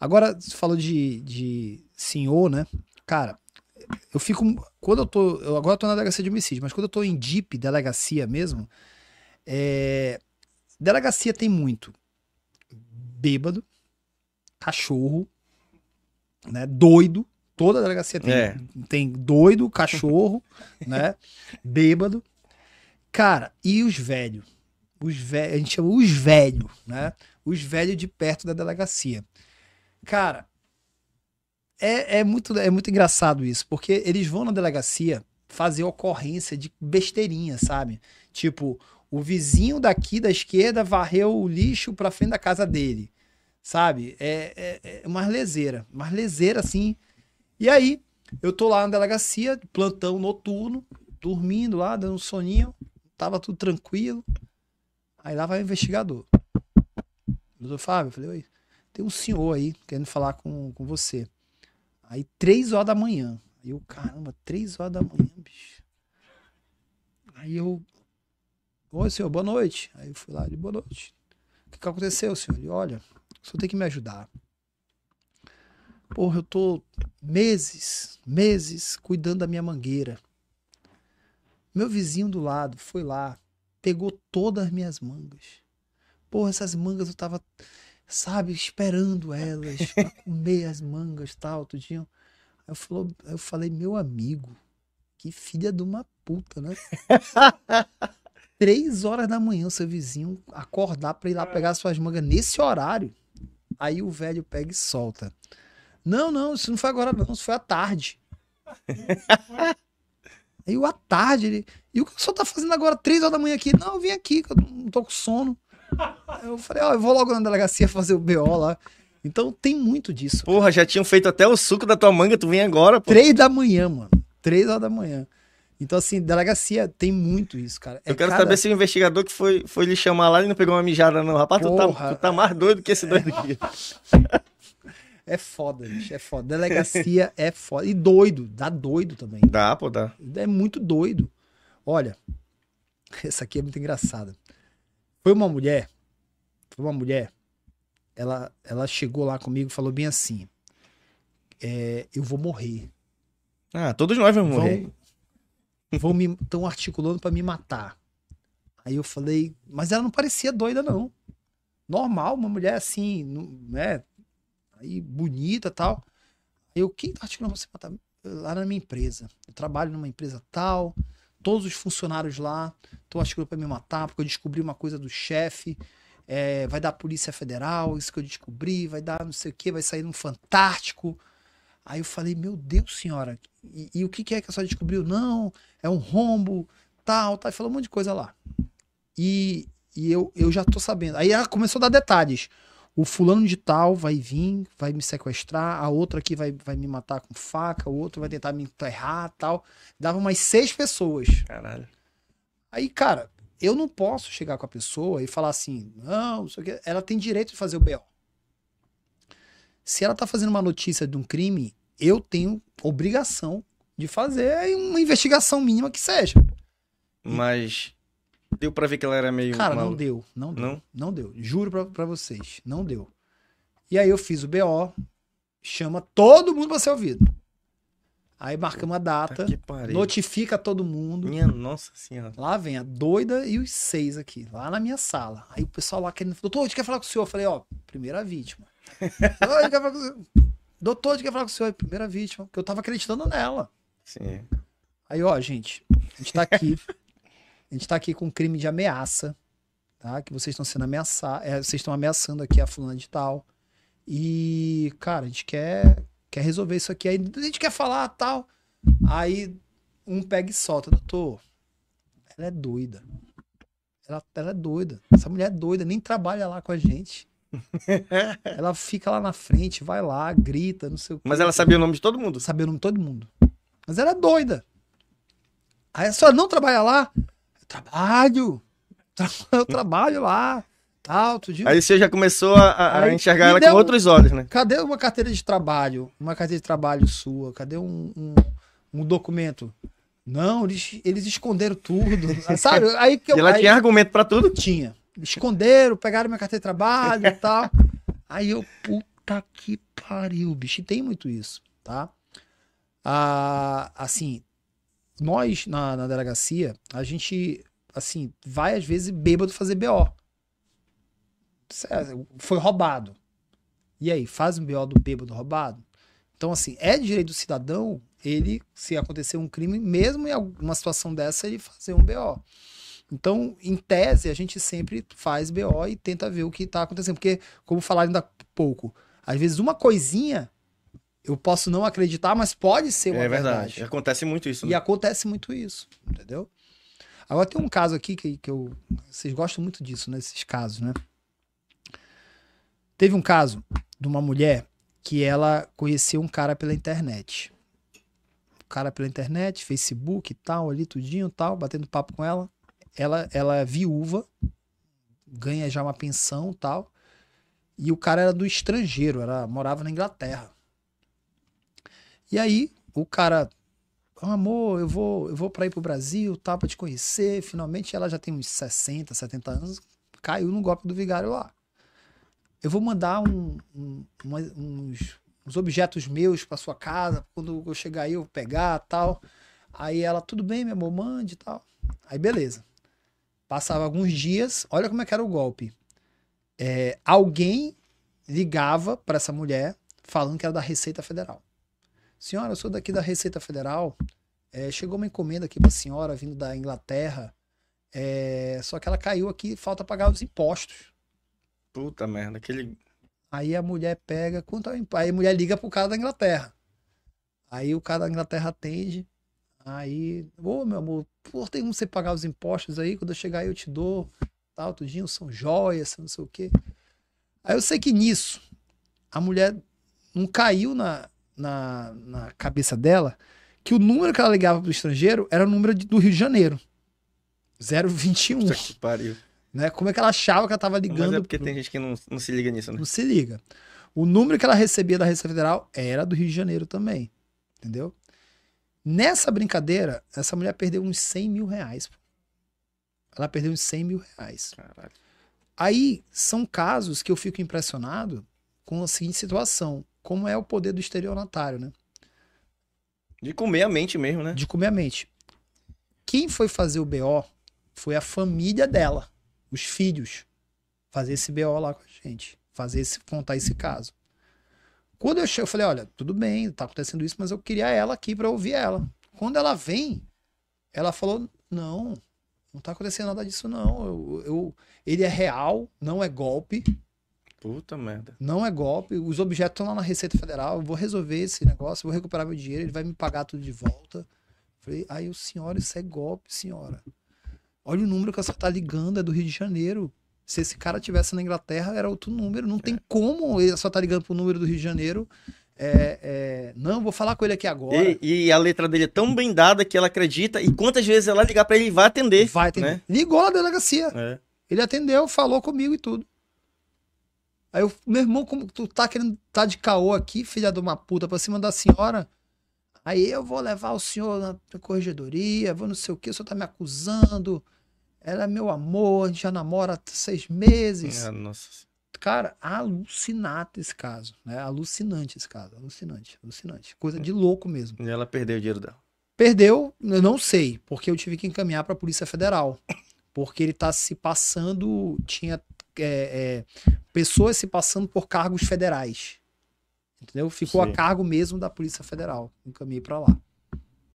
Agora, você falou de, de senhor, né? Cara, eu fico. Quando eu tô. Eu agora tô na delegacia de homicídio, mas quando eu tô em DIP, delegacia mesmo, é, delegacia tem muito. Bêbado, cachorro, né? Doido. Toda delegacia tem, é. tem doido, cachorro, né? Bêbado. Cara, e os velhos? Os velhos, a gente chama os velhos, né? Os velhos de perto da delegacia. Cara, é, é, muito, é muito engraçado isso, porque eles vão na delegacia fazer ocorrência de besteirinha, sabe? Tipo, o vizinho daqui da esquerda varreu o lixo pra frente da casa dele, sabe? É, é, é uma leseira, uma leseira assim. E aí, eu tô lá na delegacia, plantão noturno, dormindo lá, dando um soninho, tava tudo tranquilo. Aí lá vai o investigador. Doutor Fábio, eu falei, oi tem um senhor aí querendo falar com, com você. Aí, três horas da manhã. Aí eu, caramba, três horas da manhã, bicho. Aí eu, oi, senhor, boa noite. Aí eu fui lá, ele, boa noite. O que, que aconteceu, senhor? Ele, olha, o senhor tem que me ajudar. Porra, eu tô meses, meses cuidando da minha mangueira. Meu vizinho do lado foi lá, pegou todas as minhas mangas. Porra, essas mangas eu tava sabe, esperando elas pra comer as mangas tal, tudinho. Aí eu, falou, eu falei, meu amigo, que filha de uma puta, né? Três horas da manhã, o seu vizinho acordar pra ir lá é. pegar suas mangas nesse horário. Aí o velho pega e solta. Não, não, isso não foi agora, não, isso foi à tarde. Aí à tarde ele. E o que o senhor tá fazendo agora, três horas da manhã aqui? Não, eu vim aqui, que eu não tô com sono. Eu falei, ó, oh, eu vou logo na delegacia fazer o BO lá. Então tem muito disso. Porra, cara. já tinham feito até o suco da tua manga, tu vem agora, pô. Três da manhã, mano. Três horas da manhã. Então, assim, delegacia tem muito isso, cara. É eu quero cada... saber se o investigador que foi, foi lhe chamar lá e não pegou uma mijada, não. Rapaz, tu tá, tu tá, mais doido que esse doido aqui. É foda, gente. é foda. Delegacia é foda. E doido, dá doido também. Dá, pô, dá. É muito doido. Olha, essa aqui é muito engraçada. Foi uma mulher, foi uma mulher, ela, ela chegou lá comigo e falou bem assim: é, Eu vou morrer. Ah, todos nós vamos vão, morrer. Vão me estão articulando para me matar. Aí eu falei, mas ela não parecia doida, não. Normal, uma mulher assim, né? Aí bonita tal. Aí eu, quem tá articulando você matar? Lá na minha empresa. Eu trabalho numa empresa tal todos os funcionários lá estão achando para me matar, porque eu descobri uma coisa do chefe. É, vai dar Polícia Federal, isso que eu descobri, vai dar não sei o que, vai sair um Fantástico. Aí eu falei, meu Deus, senhora, e, e o que, que, é que a senhora descobriu? Não, é um rombo, tal, tal. E falou um monte de coisa lá. E, e eu, eu já tô sabendo. Aí ela ah, começou a dar detalhes o fulano de tal vai vir, vai me sequestrar, a outra aqui vai, vai me matar com faca, o outro vai tentar me enterrar tal. Dava umas seis pessoas. Caralho. Aí, cara, eu não posso chegar com a pessoa e falar assim, não, não sei o Ela tem direito de fazer o B.O. Se ela tá fazendo uma notícia de um crime, eu tenho obrigação de fazer uma investigação mínima que seja. Mas Deu pra ver que ela era meio. Cara, não deu. Não deu. Não, não deu. Juro pra, vocês. Não deu. E aí eu fiz o BO, chama todo mundo pra ser ouvido. Aí marcamos a data, notifica todo mundo. Minha nossa senhora. Lá vem a doida e os seis aqui, lá na minha sala. Aí o pessoal lá querendo, doutor, onde quer falar com o senhor. Eu falei, ó, primeira vítima. doutor, onde quer falar com o senhor. Doutor, quer falar com o senhor. Primeira vítima, que eu tava acreditando nela. Sim. Aí, ó, gente, a gente tá aqui. A gente está aqui com um crime de ameaça, tá? Que vocês estão sendo ameaçados, é, vocês estão ameaçando aqui a fulana de tal. E, cara, a gente quer, quer resolver isso aqui. Aí a gente quer falar tal. Aí um pega e solta, doutor. Ela é doida. Ela, ela é doida. Essa mulher é doida, nem trabalha lá com a gente. ela fica lá na frente, vai lá, grita, não sei o quê. Mas ela sabia o nome de todo mundo? Sabia o nome de todo mundo. Mas ela é doida. Aí a senhora não trabalha lá? trabalho, eu trabalho lá, tal, tudo. Aí você já começou a, a Aí, enxergar ela deu, com outros olhos, né? Cadê uma carteira de trabalho, uma carteira de trabalho sua? Cadê um, um, um documento? Não, eles, eles esconderam tudo, sabe? Aí que eu, e ela aí, tinha argumento para tudo? Tinha. Esconderam, pegaram minha carteira de trabalho e tal. Aí eu, puta que pariu, bicho. Tem muito isso, tá? Ah, assim, nós, na, na delegacia, a gente, assim, vai às vezes bêbado fazer BO. É, foi roubado. E aí, faz um BO do bêbado roubado? Então, assim, é direito do cidadão ele, se acontecer um crime, mesmo em alguma situação dessa, ele fazer um BO. Então, em tese, a gente sempre faz BO e tenta ver o que está acontecendo. Porque, como falaram ainda há pouco, às vezes uma coisinha eu posso não acreditar, mas pode ser uma é verdade. verdade. Acontece muito isso. Né? E acontece muito isso, entendeu? Agora tem um caso aqui que, que eu. Vocês gostam muito disso, né? Esses casos, né? Teve um caso de uma mulher que ela conheceu um cara pela internet. O cara pela internet, Facebook e tal, ali tudinho e tal, batendo papo com ela. Ela, ela é viúva, ganha já uma pensão e tal. E o cara era do estrangeiro, era, morava na Inglaterra. E aí o cara, oh, amor, eu vou, eu vou para ir pro Brasil, tá, pra te conhecer. Finalmente ela já tem uns 60, 70 anos, caiu no golpe do vigário lá. Eu vou mandar um, um, uns, uns objetos meus para sua casa, quando eu chegar aí eu pegar tal. Aí ela, tudo bem, meu amor, mande e tal. Aí beleza. Passava alguns dias, olha como é que era o golpe. É, alguém ligava para essa mulher falando que era da Receita Federal. Senhora, eu sou daqui da Receita Federal. É, chegou uma encomenda aqui para a senhora, vindo da Inglaterra. É, só que ela caiu aqui, falta pagar os impostos. Puta merda, aquele. Aí a mulher pega. Quanto é imp... Aí a mulher liga pro cara da Inglaterra. Aí o cara da Inglaterra atende. Aí, ô meu amor, por tem como você pagar os impostos aí? Quando eu chegar aí eu te dou. Tal, tudinho, são joias, não sei o quê. Aí eu sei que nisso, a mulher não caiu na, na, na cabeça dela que o número que ela ligava pro estrangeiro era o número de, do Rio de Janeiro. 021. Puta que pariu. Né? Como é que ela achava que ela tava ligando? Mas é porque pro... tem gente que não, não se liga nisso, né? Não se liga. O número que ela recebia da Receita Federal era do Rio de Janeiro também. Entendeu? Nessa brincadeira, essa mulher perdeu uns 100 mil reais. Ela perdeu uns 100 mil reais. Caralho. Aí são casos que eu fico impressionado com a seguinte situação como é o poder do estelionatário, né? De comer a mente mesmo, né? De comer a mente. Quem foi fazer o BO foi a família dela, os filhos, fazer esse BO lá com a gente, fazer esse, contar esse caso. Quando eu chego, eu falei, olha, tudo bem, tá acontecendo isso, mas eu queria ela aqui para ouvir ela. Quando ela vem, ela falou, não, não tá acontecendo nada disso não, eu, eu, ele é real, não é golpe, Puta merda. Não é golpe. Os objetos estão lá na Receita Federal. Eu vou resolver esse negócio, vou recuperar meu dinheiro, ele vai me pagar tudo de volta. Falei, aí o senhor, isso é golpe, senhora. Olha o número que senhora tá ligando, é do Rio de Janeiro. Se esse cara tivesse na Inglaterra, era outro número. Não tem é. como ele só tá ligando pro número do Rio de Janeiro. É, é, não, vou falar com ele aqui agora. E, e, a letra dele é tão blindada que ela acredita. E quantas vezes ela ligar para ele, vai atender. Vai atender. Né? Ligou a delegacia. É. Ele atendeu, falou comigo e tudo. Aí eu, meu irmão, como tu tá querendo tá de caô aqui, filha de uma puta, pra cima da senhora? Aí eu vou levar o senhor na corregedoria, vou não sei o que, o senhor tá me acusando. Ela é meu amor, a gente já namora há seis meses. É, nossa. Cara, alucinado esse caso, né? Alucinante esse caso, alucinante, alucinante. Coisa de louco mesmo. E ela perdeu o dinheiro dela. Perdeu, eu não sei, porque eu tive que encaminhar para a Polícia Federal. Porque ele tá se passando, tinha é, é, pessoas se passando por cargos federais. Entendeu? Ficou Sim. a cargo mesmo da Polícia Federal. Encaminhei para lá.